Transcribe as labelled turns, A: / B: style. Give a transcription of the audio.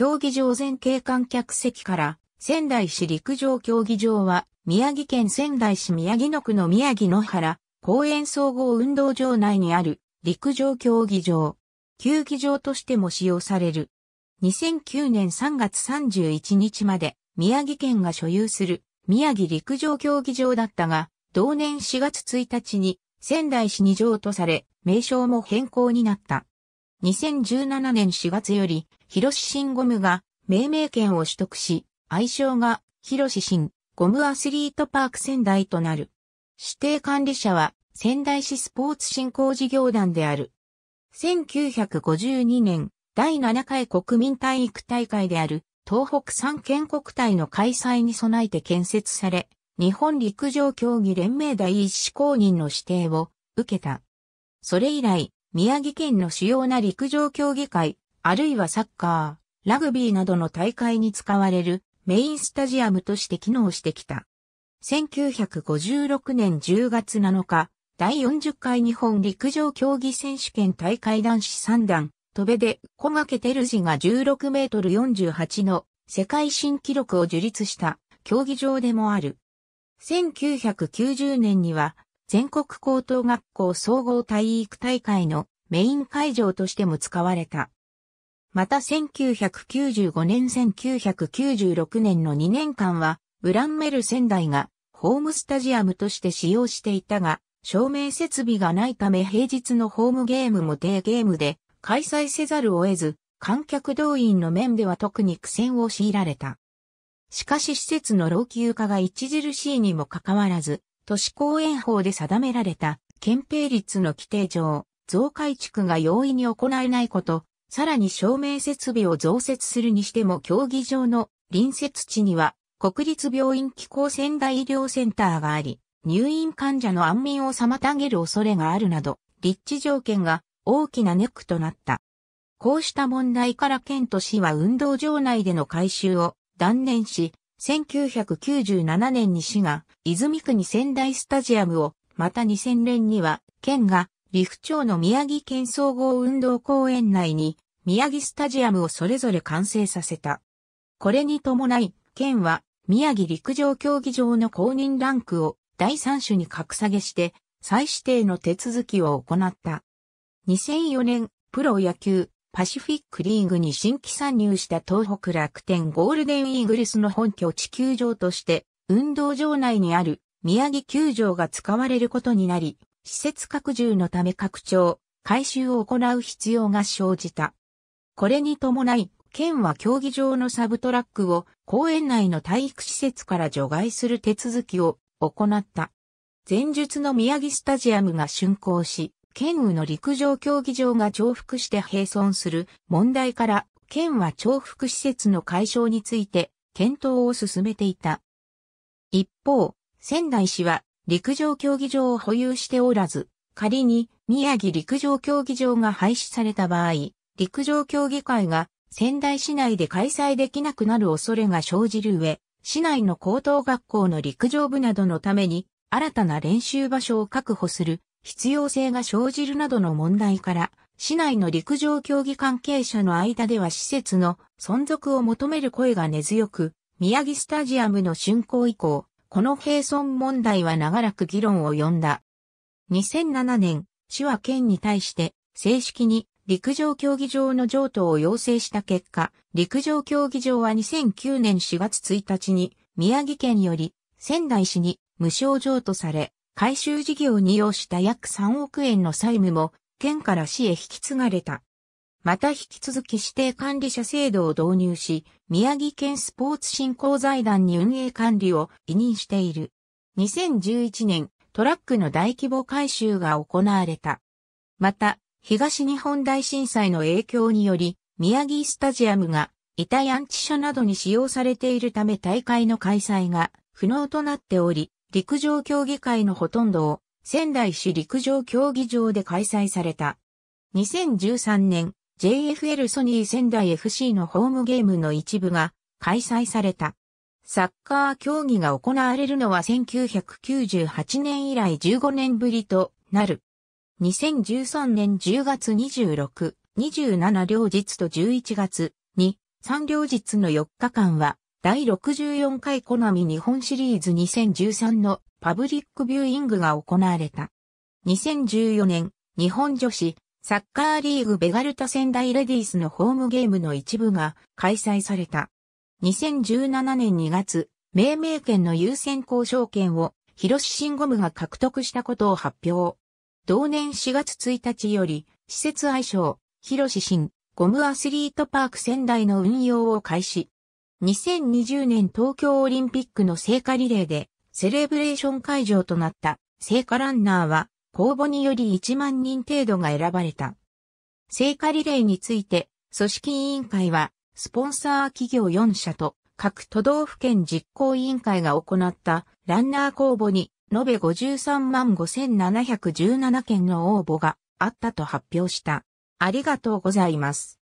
A: 競技場全景観客席から仙台市陸上競技場は宮城県仙台市宮城野区の宮城野原公園総合運動場内にある陸上競技場、球技場としても使用される。2009年3月31日まで宮城県が所有する宮城陸上競技場だったが、同年4月1日に仙台市二条とされ、名称も変更になった。2017年4月より、広志新ゴムが命名権を取得し、愛称が広志新ゴムアスリートパーク仙台となる。指定管理者は仙台市スポーツ振興事業団である。1952年、第7回国民体育大会である東北三県国体の開催に備えて建設され、日本陸上競技連盟第一志向人の指定を受けた。それ以来、宮城県の主要な陸上競技会、あるいはサッカー、ラグビーなどの大会に使われるメインスタジアムとして機能してきた。1956年10月7日、第40回日本陸上競技選手権大会男子3段、戸部で小掛照次が16メートル48の世界新記録を樹立した競技場でもある。1990年には全国高等学校総合体育大会のメイン会場としても使われた。また1995年1996年の2年間は、ウランメル仙台がホームスタジアムとして使用していたが、照明設備がないため平日のホームゲームもデーゲームで開催せざるを得ず、観客動員の面では特に苦戦を強いられた。しかし施設の老朽化が著しいにもかかわらず、都市公園法で定められた憲兵率の規定上、増改築が容易に行えないこと、さらに照明設備を増設するにしても競技場の隣接地には国立病院機構仙台医療センターがあり、入院患者の安眠を妨げる恐れがあるなど、立地条件が大きなネックとなった。こうした問題から県と市は運動場内での改修を断念し、1997年に市が、泉区に仙台スタジアムを、また2000年には、県が、陸町の宮城県総合運動公園内に、宮城スタジアムをそれぞれ完成させた。これに伴い、県は、宮城陸上競技場の公認ランクを第三種に格下げして、再指定の手続きを行った。2004年、プロ野球パシフィックリーグに新規参入した東北楽天ゴールデンイーグルスの本拠地球場として、運動場内にある宮城球場が使われることになり、施設拡充のため拡張、改修を行う必要が生じた。これに伴い、県は競技場のサブトラックを公園内の体育施設から除外する手続きを行った。前述の宮城スタジアムが竣工し、県羽の陸上競技場が重複して併存する問題から、県は重複施設の解消について検討を進めていた。一方、仙台市は陸上競技場を保有しておらず、仮に宮城陸上競技場が廃止された場合、陸上競技会が仙台市内で開催できなくなる恐れが生じる上、市内の高等学校の陸上部などのために新たな練習場所を確保する必要性が生じるなどの問題から、市内の陸上競技関係者の間では施設の存続を求める声が根強く、宮城スタジアムの竣工以降、この閉村問題は長らく議論を呼んだ。2007年、市は県に対して正式に陸上競技場の譲渡を要請した結果、陸上競技場は2009年4月1日に宮城県より仙台市に無償譲渡され、改修事業に要した約3億円の債務も、県から市へ引き継がれた。また引き続き指定管理者制度を導入し、宮城県スポーツ振興財団に運営管理を委任している。2011年、トラックの大規模改修が行われた。また、東日本大震災の影響により、宮城スタジアムが遺体安置所などに使用されているため大会の開催が不能となっており、陸上競技会のほとんどを仙台市陸上競技場で開催された。2013年、JFL ソニー仙台 FC のホームゲームの一部が開催された。サッカー競技が行われるのは1998年以来15年ぶりとなる。2013年10月26、27両日と11月に3両日の4日間は第64回コナミ日本シリーズ2013のパブリックビューイングが行われた。2014年、日本女子サッカーリーグベガルタ仙台レディースのホームゲームの一部が開催された。2017年2月、命名権の優先交渉権を広志新ゴムが獲得したことを発表。同年4月1日より、施設愛称、広志新ゴムアスリートパーク仙台の運用を開始。2020年東京オリンピックの聖火リレーでセレブレーション会場となった聖火ランナーは公募により1万人程度が選ばれた。聖火リレーについて組織委員会はスポンサー企業4社と各都道府県実行委員会が行ったランナー公募に延べ53万5717件の応募があったと発表した。ありがとうございます。